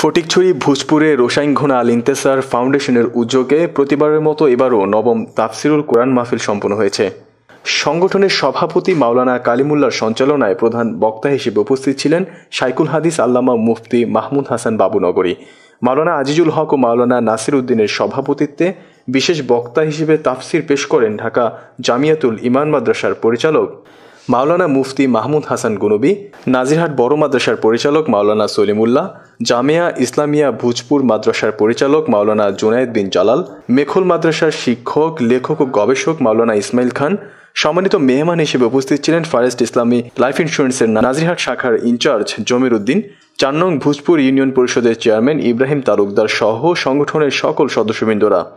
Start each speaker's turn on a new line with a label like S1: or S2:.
S1: ফটিকছড়ি ভোজপুরে রোশাইনঘোনা আল ইন্তেসার ফাউন্ডেশনের উদ্যোগে প্রতিবারের মতো এবারও নবম তাফসিরুল কোরআন মাহফিল সম্পন্ন হয়েছে সংগঠনের সভাপতি মাওলানা কালিমুল্লার সঞ্চালনায় প্রধান বক্তা হিসেবে উপস্থিত ছিলেন সাইকুল হাদিস আল্লামা মুফতি মাহমুদ হাসান বাবুনগরী মাওলানা আজিজুল হক ও মাওলানা নাসির উদ্দিনের সভাপতিত্বে বিশেষ বক্তা হিসেবে তাফসির পেশ করেন ঢাকা জামিয়াতুল ইমান মাদ্রাসার পরিচালক মাওলানা মুফতি মাহমুদ হাসান গুনবি নাজিরহাট বড় মাদ্রাসার পরিচালক মাওলানা সলিমুল্লাহ জামিয়া ইসলামিয়া ভুজপুর মাদ্রাসার পরিচালক মাওলানা জুনায়দ বিন জালাল মেখল মাদ্রাসার শিক্ষক লেখক ও গবেষক মাওলানা ইসমাইল খান সম্মানিত মেহমান হিসেবে উপস্থিত ছিলেন ফারেস্ট ইসলামী লাইফ ইন্স্যুরেন্সের নাজিরহাট শাখার ইনচার্জ জমির উদ্দিন চার নং ভোজপুর ইউনিয়ন পরিষদের চেয়ারম্যান ইব্রাহিম তালুকদার সহ সংগঠনের সকল সদস্যবৃন্দরা